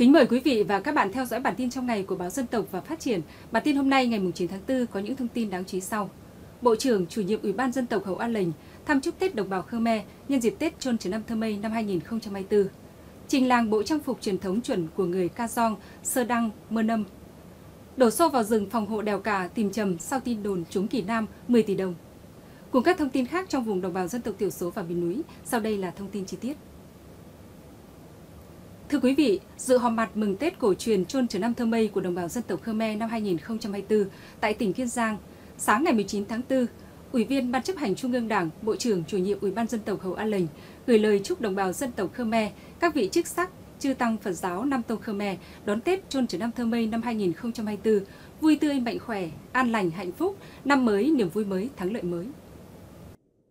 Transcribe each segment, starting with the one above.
Kính mời quý vị và các bạn theo dõi bản tin trong ngày của Báo Dân tộc và Phát triển. Bản tin hôm nay ngày 9 tháng 4 có những thông tin đáng chú ý sau. Bộ trưởng chủ nhiệm Ủy ban Dân tộc Hậu An Lệnh thăm chúc Tết đồng bào Khmer nhân dịp Tết Chôn Trần Năm Thơ Mây năm 2024. Trình làng bộ trang phục truyền thống chuẩn của người Ca Giong, Sơ Đăng, Mơ Nâm. Đổ xô vào rừng phòng hộ đèo cả tìm trầm sau tin đồn trúng kỳ nam 10 tỷ đồng. Cùng các thông tin khác trong vùng đồng bào dân tộc thiểu số và miền núi, sau đây là thông tin chi tiết. Thưa quý vị, dự họp mặt mừng Tết cổ truyền chôn trừ năm thơ mây của đồng bào dân tộc Khmer năm 2024 tại tỉnh Kiên Giang, sáng ngày 19 tháng 4, Ủy viên Ban chấp hành Trung ương Đảng, Bộ trưởng Chủ nhiệm Ủy ban dân tộc hậu an Lệnh gửi lời chúc đồng bào dân tộc Khmer, các vị chức sắc, chư tăng Phật giáo Nam Tông Khmer đón Tết chôn trừ năm thơ mây năm 2024 vui tươi, mạnh khỏe, an lành, hạnh phúc, năm mới, niềm vui mới, thắng lợi mới.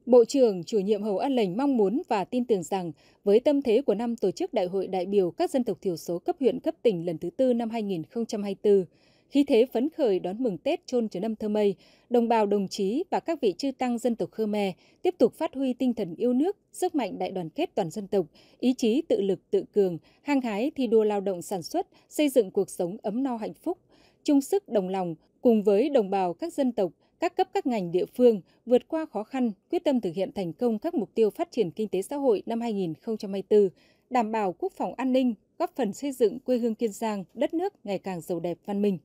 Bộ trưởng chủ nhiệm Hầu An lệnh mong muốn và tin tưởng rằng với tâm thế của năm tổ chức Đại hội đại biểu các dân tộc thiểu số cấp huyện cấp tỉnh lần thứ tư năm 2024, khí thế phấn khởi đón mừng Tết chôn trở năm thơ mây, đồng bào đồng chí và các vị chư tăng dân tộc Khmer tiếp tục phát huy tinh thần yêu nước, sức mạnh đại đoàn kết toàn dân tộc, ý chí tự lực tự cường, hăng hái thi đua lao động sản xuất, xây dựng cuộc sống ấm no hạnh phúc, chung sức đồng lòng cùng với đồng bào các dân tộc các cấp các ngành địa phương vượt qua khó khăn, quyết tâm thực hiện thành công các mục tiêu phát triển kinh tế xã hội năm 2024, đảm bảo quốc phòng an ninh, góp phần xây dựng quê hương Kiên Giang, đất nước ngày càng giàu đẹp văn minh.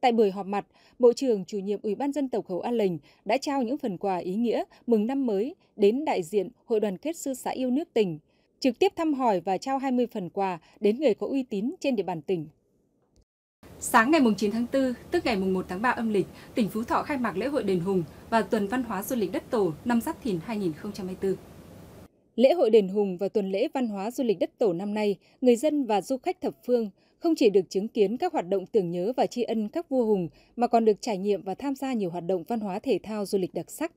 Tại buổi họp mặt, Bộ trưởng chủ nhiệm Ủy ban dân tộc hậu An lình đã trao những phần quà ý nghĩa mừng năm mới đến đại diện Hội đoàn kết sư xã yêu nước tỉnh, trực tiếp thăm hỏi và trao 20 phần quà đến người có uy tín trên địa bàn tỉnh. Sáng ngày 9 tháng 4, tức ngày 1 tháng 3 âm lịch, tỉnh Phú Thọ khai mạc lễ hội Đền Hùng và Tuần Văn hóa Du lịch Đất Tổ năm Giáp Thìn 2024. Lễ hội Đền Hùng và tuần lễ văn hóa du lịch đất tổ năm nay, người dân và du khách thập phương không chỉ được chứng kiến các hoạt động tưởng nhớ và tri ân các vua hùng mà còn được trải nghiệm và tham gia nhiều hoạt động văn hóa thể thao du lịch đặc sắc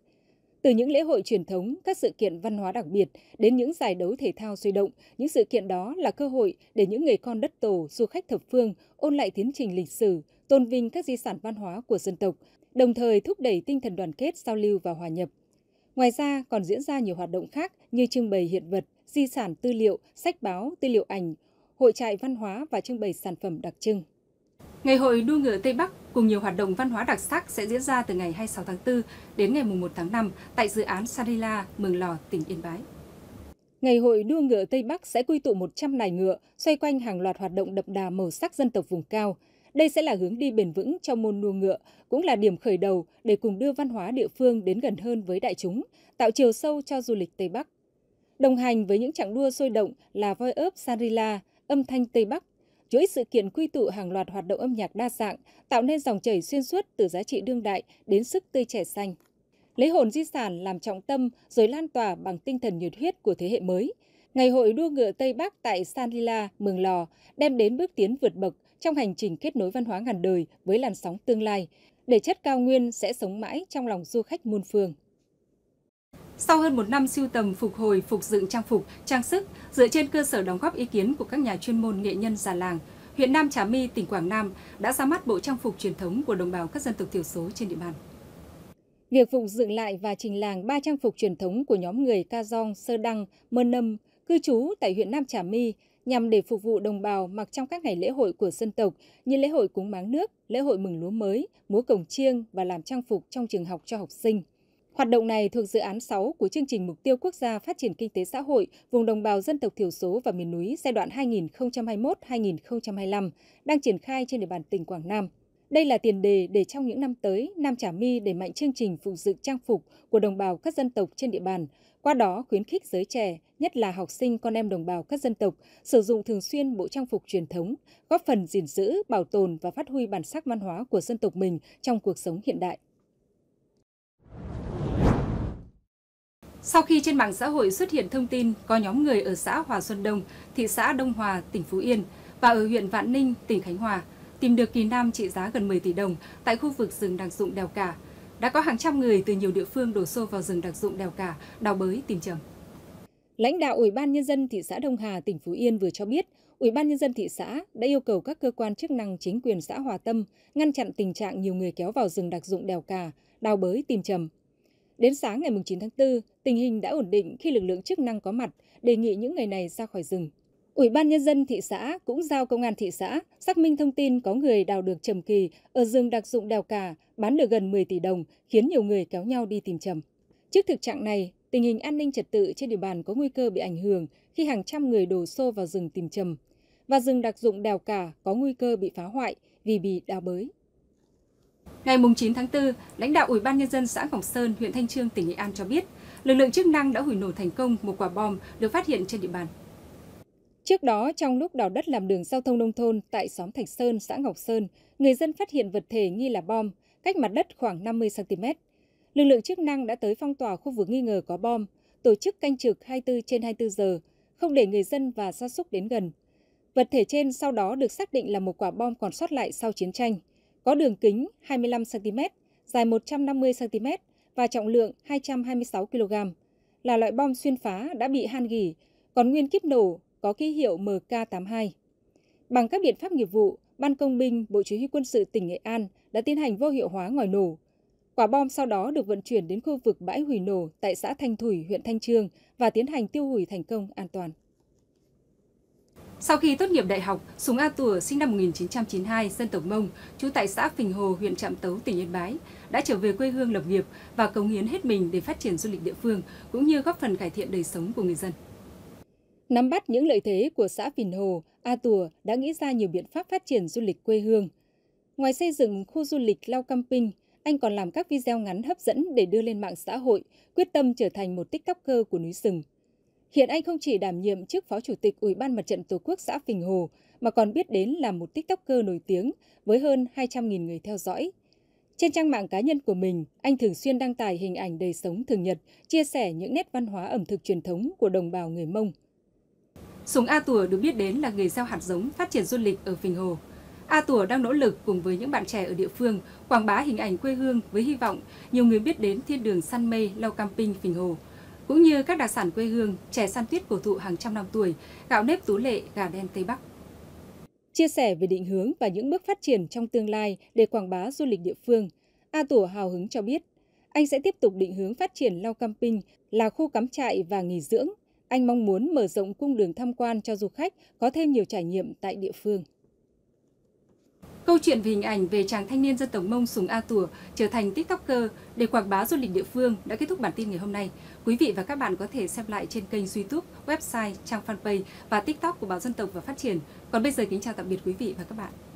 từ những lễ hội truyền thống, các sự kiện văn hóa đặc biệt đến những giải đấu thể thao sôi động, những sự kiện đó là cơ hội để những người con đất tổ, du khách thập phương ôn lại tiến trình lịch sử, tôn vinh các di sản văn hóa của dân tộc, đồng thời thúc đẩy tinh thần đoàn kết, giao lưu và hòa nhập. Ngoài ra còn diễn ra nhiều hoạt động khác như trưng bày hiện vật, di sản tư liệu, sách báo, tư liệu ảnh, hội trại văn hóa và trưng bày sản phẩm đặc trưng. Ngày hội đua ngựa Tây Bắc cùng nhiều hoạt động văn hóa đặc sắc sẽ diễn ra từ ngày 26 tháng 4 đến ngày 1 tháng 5 tại dự án Sarila, Mường Lò, tỉnh Yên Bái. Ngày hội đua ngựa Tây Bắc sẽ quy tụ 100 nài ngựa xoay quanh hàng loạt hoạt động đậm đà màu sắc dân tộc vùng cao. Đây sẽ là hướng đi bền vững cho môn đua ngựa, cũng là điểm khởi đầu để cùng đưa văn hóa địa phương đến gần hơn với đại chúng, tạo chiều sâu cho du lịch Tây Bắc. Đồng hành với những chặng đua sôi động là voi ớp Sarila, âm thanh Tây Bắc chuỗi sự kiện quy tụ hàng loạt hoạt động âm nhạc đa dạng, tạo nên dòng chảy xuyên suốt từ giá trị đương đại đến sức tươi trẻ xanh. Lấy hồn di sản làm trọng tâm rồi lan tỏa bằng tinh thần nhiệt huyết của thế hệ mới. Ngày hội đua ngựa Tây Bắc tại San Lila, Mường Lò đem đến bước tiến vượt bậc trong hành trình kết nối văn hóa ngàn đời với làn sóng tương lai, để chất cao nguyên sẽ sống mãi trong lòng du khách muôn phương. Sau hơn một năm siêu tầm, phục hồi, phục dựng trang phục, trang sức, dựa trên cơ sở đóng góp ý kiến của các nhà chuyên môn nghệ nhân già làng, huyện Nam Trà My, tỉnh Quảng Nam đã ra mắt bộ trang phục truyền thống của đồng bào các dân tộc thiểu số trên địa bàn. Việc phục dựng lại và trình làng ba trang phục truyền thống của nhóm người Ca Dong, Sơ Đăng, Mơ Nâm, cư trú tại huyện Nam Trà My nhằm để phục vụ đồng bào mặc trong các ngày lễ hội của dân tộc như lễ hội cúng máng nước, lễ hội mừng lúa mới, múa cổng chiêng và làm trang phục trong trường học cho học sinh. Hoạt động này thuộc dự án 6 của chương trình Mục tiêu Quốc gia Phát triển Kinh tế Xã hội vùng đồng bào dân tộc thiểu số và miền núi giai đoạn 2021-2025 đang triển khai trên địa bàn tỉnh Quảng Nam. Đây là tiền đề để trong những năm tới, Nam Trà My đẩy mạnh chương trình phục dựng trang phục của đồng bào các dân tộc trên địa bàn, qua đó khuyến khích giới trẻ, nhất là học sinh con em đồng bào các dân tộc, sử dụng thường xuyên bộ trang phục truyền thống, góp phần gìn giữ, bảo tồn và phát huy bản sắc văn hóa của dân tộc mình trong cuộc sống hiện đại. Sau khi trên mạng xã hội xuất hiện thông tin có nhóm người ở xã Hòa Xuân Đông, thị xã Đông Hòa, tỉnh Phú Yên và ở huyện Vạn Ninh, tỉnh Khánh Hòa tìm được kỳ nam trị giá gần 10 tỷ đồng tại khu vực rừng đặc dụng đèo cả. Đã có hàng trăm người từ nhiều địa phương đổ xô vào rừng đặc dụng đèo cả, đào bới tìm trầm. Lãnh đạo Ủy ban Nhân dân thị xã Đông Hà, tỉnh Phú Yên vừa cho biết, Ủy ban Nhân dân thị xã đã yêu cầu các cơ quan chức năng chính quyền xã Hòa Tâm ngăn chặn tình trạng nhiều người kéo vào rừng đặc dụng đèo cả, đào bới tìm trầm. Đến sáng ngày 9 tháng 4, tình hình đã ổn định khi lực lượng chức năng có mặt, đề nghị những người này ra khỏi rừng. Ủy ban Nhân dân thị xã cũng giao công an thị xã xác minh thông tin có người đào được trầm kỳ ở rừng đặc dụng đèo cả bán được gần 10 tỷ đồng, khiến nhiều người kéo nhau đi tìm trầm. Trước thực trạng này, tình hình an ninh trật tự trên địa bàn có nguy cơ bị ảnh hưởng khi hàng trăm người đổ xô vào rừng tìm trầm. Và rừng đặc dụng đèo cả có nguy cơ bị phá hoại vì bị đào bới. Ngày 9 tháng 4, lãnh đạo Ủy ban Nhân dân xã Ngọc Sơn, huyện Thanh Trương, tỉnh Nghệ An cho biết, lực lượng chức năng đã hủy nổ thành công một quả bom được phát hiện trên địa bàn. Trước đó, trong lúc đào đất làm đường giao thông nông thôn tại xóm Thạch Sơn, xã Ngọc Sơn, người dân phát hiện vật thể nghi là bom, cách mặt đất khoảng 50cm. Lực lượng chức năng đã tới phong tỏa khu vực nghi ngờ có bom, tổ chức canh trực 24 trên 24 giờ, không để người dân và gia súc đến gần. Vật thể trên sau đó được xác định là một quả bom còn sót lại sau chiến tranh – có đường kính 25 cm, dài 150 cm và trọng lượng 226 kg, là loại bom xuyên phá đã bị han gỉ, còn nguyên kíp nổ có ký hiệu MK82. Bằng các biện pháp nghiệp vụ, Ban Công binh Bộ Chỉ huy quân sự tỉnh Nghệ An đã tiến hành vô hiệu hóa ngòi nổ. Quả bom sau đó được vận chuyển đến khu vực bãi hủy nổ tại xã Thanh Thủy, huyện Thanh Trương và tiến hành tiêu hủy thành công an toàn. Sau khi tốt nghiệp đại học, Sùng A Tùa sinh năm 1992, dân tộc Mông, trú tại xã Phình Hồ, huyện Trạm Tấu, tỉnh Yên Bái, đã trở về quê hương lập nghiệp và cống hiến hết mình để phát triển du lịch địa phương, cũng như góp phần cải thiện đời sống của người dân. Nắm bắt những lợi thế của xã Phình Hồ, A Tùa đã nghĩ ra nhiều biện pháp phát triển du lịch quê hương. Ngoài xây dựng khu du lịch Lao Camping, anh còn làm các video ngắn hấp dẫn để đưa lên mạng xã hội, quyết tâm trở thành một tiktoker của núi rừng. Hiện anh không chỉ đảm nhiệm chức Phó Chủ tịch Ủy ban Mặt trận Tổ quốc xã Phình Hồ, mà còn biết đến là một TikToker nổi tiếng với hơn 200.000 người theo dõi. Trên trang mạng cá nhân của mình, anh thường xuyên đăng tải hình ảnh đời sống thường nhật, chia sẻ những nét văn hóa ẩm thực truyền thống của đồng bào người Mông. Sùng A Tùa được biết đến là người gieo hạt giống phát triển du lịch ở Phình Hồ. A Tùa đang nỗ lực cùng với những bạn trẻ ở địa phương quảng bá hình ảnh quê hương với hy vọng nhiều người biết đến thiên đường săn mây Lau Camping Phình Hồ – cũng như các đặc sản quê hương, chè san tuyết cổ thụ hàng trăm năm tuổi, gạo nếp tú lệ, gà đen Tây Bắc. Chia sẻ về định hướng và những bước phát triển trong tương lai để quảng bá du lịch địa phương, A Tủa hào hứng cho biết, anh sẽ tiếp tục định hướng phát triển Lao Camping là khu cắm trại và nghỉ dưỡng. Anh mong muốn mở rộng cung đường tham quan cho du khách có thêm nhiều trải nghiệm tại địa phương. Câu chuyện về hình ảnh về chàng thanh niên dân tộc Mông Sùng A Tùa trở thành tiktoker để quảng bá du lịch địa phương đã kết thúc bản tin ngày hôm nay. Quý vị và các bạn có thể xem lại trên kênh YouTube, website, trang fanpage và tiktok của Báo Dân tộc và Phát triển. Còn bây giờ kính chào tạm biệt quý vị và các bạn.